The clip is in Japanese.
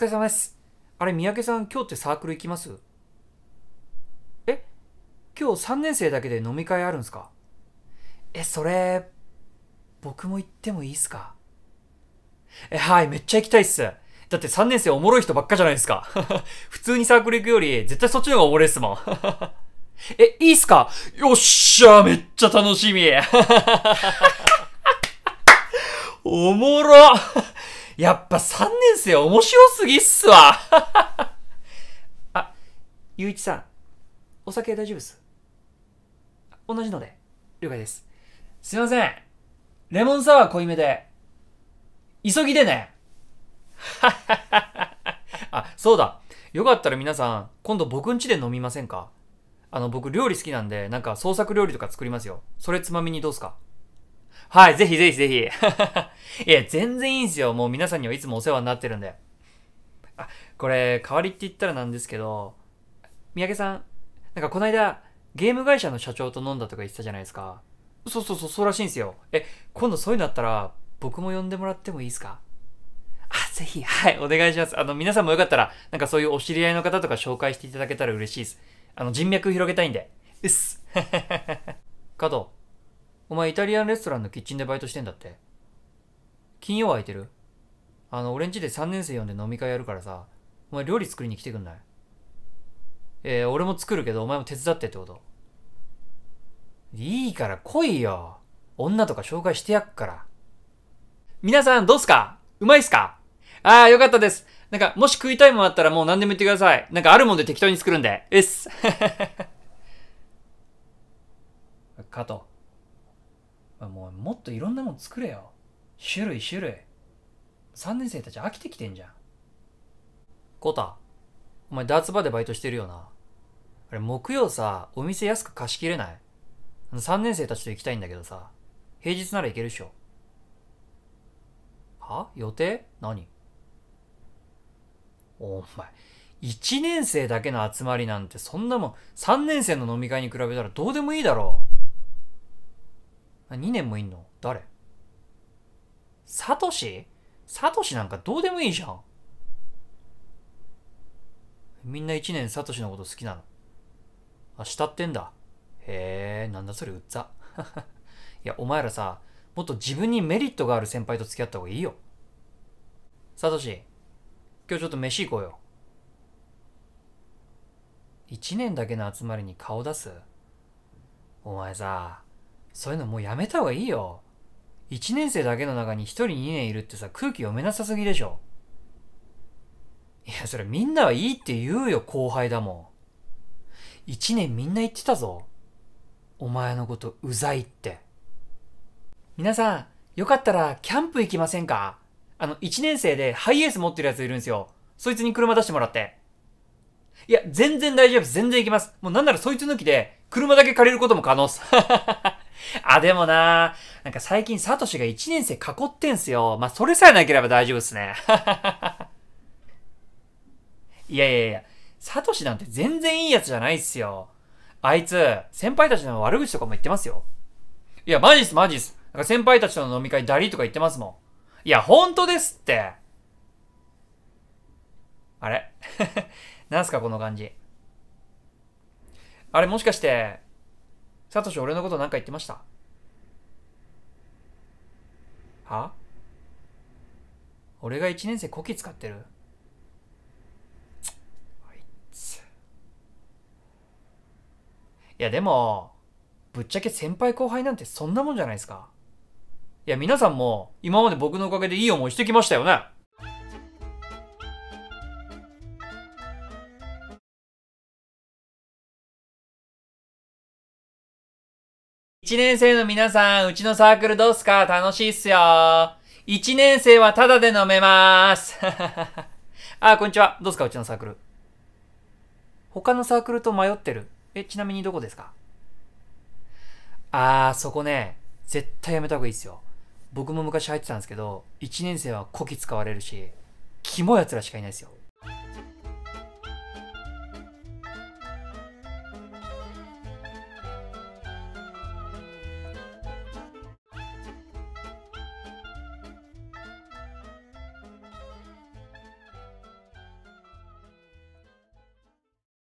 疲れ様です。あれ、三宅さん、今日ってサークル行きますえ今日3年生だけで飲み会あるんすかえ、それ、僕も行ってもいいっすかえ、はい、めっちゃ行きたいっす。だって3年生おもろい人ばっかじゃないですか。普通にサークル行くより、絶対そっちの方がおもろいっすもん。え、いいっすかよっしゃめっちゃ楽しみ おもろやっぱ3年生面白すぎっすわ あ、ゆういちさん、お酒大丈夫っす同じので、了解です。すいません。レモンサワー濃いめで、急ぎでね。あ、そうだ。よかったら皆さん、今度僕ん家で飲みませんかあの、僕料理好きなんで、なんか創作料理とか作りますよ。それつまみにどうすかはい、ぜひぜひぜひ。いや、全然いいんすよ。もう皆さんにはいつもお世話になってるんで。あ、これ、代わりって言ったらなんですけど、三宅さん、なんかこの間、ゲーム会社の社長と飲んだとか言ってたじゃないですか。そうそうそう、そうらしいんですよ。え、今度そういうのあったら、僕も呼んでもらってもいいですかあ、ぜひ、はい、お願いします。あの、皆さんもよかったら、なんかそういうお知り合いの方とか紹介していただけたら嬉しいです。あの、人脈広げたいんで。うっす。加藤。お前イタリアンレストランのキッチンでバイトしてんだって。金曜空いてるあの、俺んちで3年生呼んで飲み会やるからさ、お前料理作りに来てくんないえー、俺も作るけどお前も手伝ってってこといいから来いよ。女とか紹介してやっから。皆さんどうすかうまいっすかああ、よかったです。なんか、もし食いたいもんあったらもう何でも言ってください。なんかあるもんで適当に作るんで。うっす。加 藤。もうもっといろんなもん作れよ種類種類3年生たち飽きてきてんじゃんコタお前脱場でバイトしてるよなあれ木曜さお店安く貸し切れないあ3年生たちと行きたいんだけどさ平日なら行けるっしょは予定何お前1年生だけの集まりなんてそんなもん3年生の飲み会に比べたらどうでもいいだろう2年もいんの誰サトシサトシなんかどうでもいいじゃん。みんな1年サトシのこと好きなの。あ、慕ってんだ。へえ、なんだそれうっざ。いや、お前らさ、もっと自分にメリットがある先輩と付き合った方がいいよ。サトシ、今日ちょっと飯行こうよ。1年だけの集まりに顔出すお前さ、そういうのもうやめた方がいいよ。1年生だけの中に1人2年いるってさ、空気読めなさすぎでしょ。いや、それみんなはいいって言うよ、後輩だもん。1年みんな言ってたぞ。お前のことうざいって。皆さん、よかったらキャンプ行きませんかあの、1年生でハイエース持ってるやついるんですよ。そいつに車出してもらって。いや、全然大丈夫です。全然行きます。もうなんならそいつ抜きで、車だけ借りることも可能っす。あ、でもな、なんか最近サトシが1年生囲ってんすよ。まあ、それさえなければ大丈夫っすね。いやいやいや、サトシなんて全然いいやつじゃないっすよ。あいつ、先輩たちの悪口とかも言ってますよ。いや、マジっす、マジっす。なんか先輩たちとの飲み会ダリとか言ってますもん。いや、ほんとですって。あれ なんすか、この感じ。あれ、もしかして、サトシ、俺のこと何か言ってましたは俺が1年生こき使ってるあいつ。いや、でも、ぶっちゃけ先輩後輩なんてそんなもんじゃないですか。いや、皆さんも、今まで僕のおかげでいい思いしてきましたよね。1年生の皆さん、うちのサークルどうすか楽しいっすよ。1年生はタダで飲めまーす。あ、こんにちは。どうすかうちのサークル。他のサークルと迷ってる。え、ちなみにどこですかあー、そこね、絶対やめた方がいいっすよ。僕も昔入ってたんですけど、1年生はこき使われるし、キモい奴らしかいないですよ。